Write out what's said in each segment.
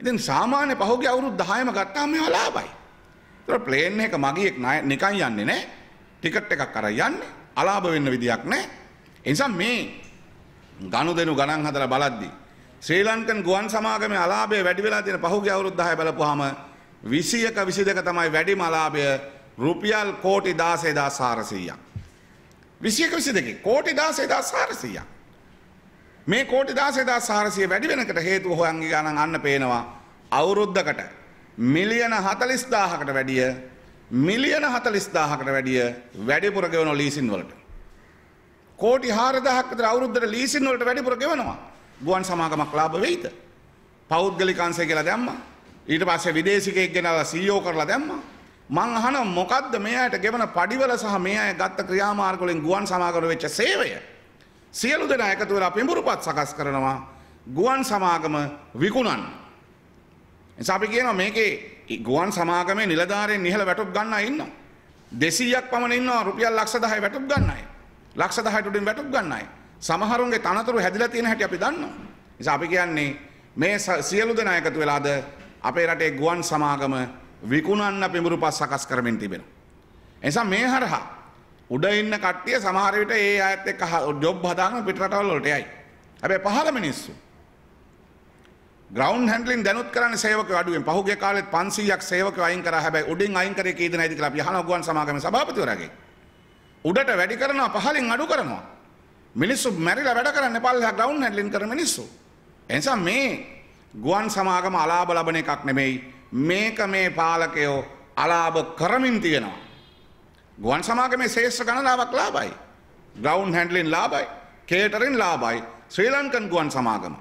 ඉතින් සාමාන්‍ය පහුගේ අවුරුදු 10ම ගත්තාම මේවා ලාභයි. ඒතර ප්ලේන් එක මගියෙක් නිකන් යන්නේ නැහැ. ටිකට් එකක් අරන් යන්නේ. අලාභ වෙන්න විදියක් නැහැ. ඒ නිසා මේ ගනුදෙනු ගණන් හදලා බලද්දී ශ්‍රී ලංකන් ගුවන් සමාගමේ අලාභය වැඩි වෙලා තියෙන පහුගේ අවුරුදු 10 බලපුවාම 20ක 22ක තමයි වැඩිම අලාභය රුපියල් කෝටි 16400ක්. 20ක 22 කෝටි 16400ක්. මේ කෝටි දාසේදා සාරසිය වැඩි වෙනකට හේතුව හොයන්ගේ ගණන් අන්න පේනවා අවුරුද්ධකට මිලියන හතලිස්දාහකට වැඩිය මිලියන හතලිස්දාහකට වැඩිය වැඩිපුර ගෙවන ලීසින් වලට. කෝටි හාරදාහක්කතර අවුරුද්දට ලීසින් වලට වැඩිපුර ගෙවනවා ගුවන් සමාගමක් ලාභ වෙයිද. පෞද්ගලිකන්සේ කියලා දැම්ම ඊට පස්සේ විදේශිකයෙක් ගෙනලා සීයෝ e කරලා දැම්ම මං අහන මොකද්ද මෙයාට ගෙවන පඩිවල සහ මේ අය ගත්ත ක්‍රියාමාර්ග වලින් ගුවන් සමාගම වෙච්ච සේවය සියලු දෙන එකතුවෙලා පිඹුරුපත් සකස් කරනවා ගුවන් සමාගම විකුණන්. එනිසා අපි කියනවා මේකේ ගුවන් සමාගමේ නිලධාරීන් ඉහළ වැටුප් ගන්න අය ඉන්නවා. 200ක් පමණ ඉන්නවා රුපියල් ලක්ෂ 10 වැටුප් ගන්න අය. ලක්ෂ 10ට උඩින් වැටුප් ගන්න අය. සමහරුන්ගේ තනතුරු හැදිලා තියෙන හැටි අපි දන්නවා. නිසා අපි කියන්නේ මේ සියලු දෙනා එකතු වෙලාද අපේ රටේ ගුවන් සමාගම විකුණන්න පිඹුරුපත් සකස් කරමින් තිබෙනවා. එනිසා මේ හරහා උඩ ඉන්න කට්ටිය සමහර විට ඒ අයත් එක්ක ජොබ් හදාගෙන පිට රටවල් වලට යයි. හැබැයි පහළ මිනිස්සු ග්‍රවුන්ඩ් හැන්ඩ්ලින් දැනුත් කරන්නේ සේවකයෝ අඩුවෙන්. පහුගිය කාලෙත් 500ක් සේවකයෝ අයින් කරා. හැබැයි උඩින් අයින් කරේ කී දෙනායිද කියලා අපි අහනවා ගුවන් සමාගමේ සභාපතිවරයාගෙන්. උඩට වැඩි කරනවා පහලින් අඩු කරනවා. මිනිස්සු මැරිලා වැඩ කරන්නේ පල්ලෙහා ග්‍රවුන්ඩ් හැන්ඩ්ලින් කරන මිනිස්සු. එනිසා මේ ගුවන් සමාගම අලාභ ලබන එකක් නෙමෙයි. මේක මේ පාලකයෝ අලාභ කරමින් තියෙනවා. ගුවන් සමාගමේ ශේෂ්ත්‍ර ගණනාවක් ලාභයි. ග්‍රවුන්ඩ් හැන්ඩ්ලින් ලාභයි. කේටරින් ලාභයි. ශ්‍රී ලංකන් ගුවන් සමාගම.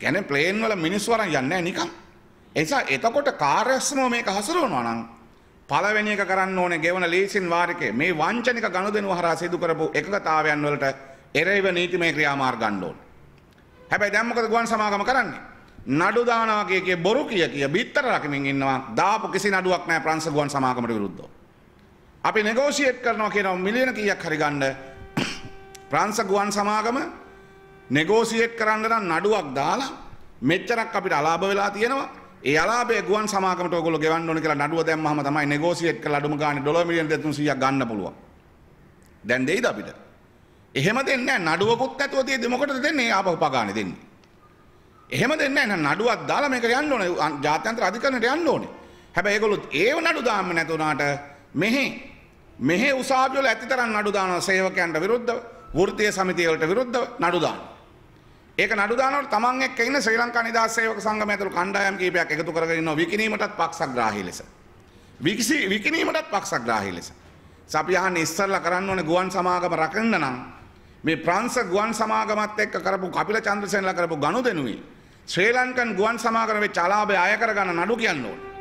කියන්නේ ප්ලේන් වල මිනිස්සු අරන් යන්නේ නැහැ නිකන්. ඒ නිසා එතකොට කාර්යස්මෝ මේක හසුරවනවා නම් පළවෙනි එක කරන්න ඕනේ ගෙවන ලීසින් වාරිකේ මේ වංචනික ගනුදෙනුව හරහා සිදු කරපු එකගතාවයන් වලට එරෙහිව නීතිමය ක්‍රියාමාර්ග ගන්න ඕනේ. හැබැයි දැන් මොකද ගුවන් සමාගම කරන්නේ? නඩු දානවා කිය කිය බොරු කිය කිය බිත්තර රකිමින් ඉන්නවා. දාපු කිසි නඩුවක් නැහැ ප්‍රංශ ගුවන් සමාගමට විරුද්ධව. අපි නෙගෝෂියට් කරනවා කියනවා මිලියන කීයක් හරි ගන්න ප්‍රංශ ගුවන් සමාගම නෙගෝසියට් කරන්න නම් නඩුවක් දාලා මෙච්චරක් අපිට අලාභ වෙලා තියෙනවා ඒ අලාභය ගුවන් සමාගමට ඔයගොල්ලෝ ගෙවන්න ඕනේ කියලා නඩුව දැම්මම තමයි නෙගෝසියට් කරලා අඩුම ගානේ ඩොලර් මිලියන 300ක් ගන්න පුළුවන් දැන් දෙයිද අපිට එහෙම දෙන්නේ නැහැ නඩුවකුත් නැතුව තියෙද්දි මොකටද දෙන්නේ ආපහු පගානේ දෙන්නේ එහෙම දෙන්න න නඩුවත් දාලා මේක යන්න ඕනේ ජාත්‍යන්තර අධිකරණයට යන්න ඕනේ. හැබැයි ඒගොල්ලොත් ඒව නඩු දාන්න නැතුණාට මෙහි මෙහේ උසාවිවල ඇති තරම් නඩු දානවා සේවකයන්ට විරුද්ධව, වෘත්තීය සමිතිය වලට විරුද්ධව නඩු දානවා. ඒක නඩු දානකොට තමන් එක්ක ඉන්න ශ්‍රී ලංකා නිදහස් සේවක සංගමය ඇතුළු කණ්ඩායම් කිහිපයක් එකතු කරගෙන ඉන්නවා විකිණීමටත් පක්ෂග්‍රාහී ලෙස. විකිසි විකිණීමටත් පක්ෂග්‍රාහී ලෙස. අපි අහන්නේ ඉස්සල්ලා කරන්න ඕනේ ගුවන් සමාගම රකින්න නම් මේ ප්‍රංශ ගුවන් සමාගමත් එක්ක කරපු කපිල චන්ද්‍රසේනලා කරපු ගනුදෙනුයි ශ්‍රී ලංකන් ගුවන් සමාගම වෙච්ච අලාභය අය කරගන්න නඩු කියන්න ඕනේ.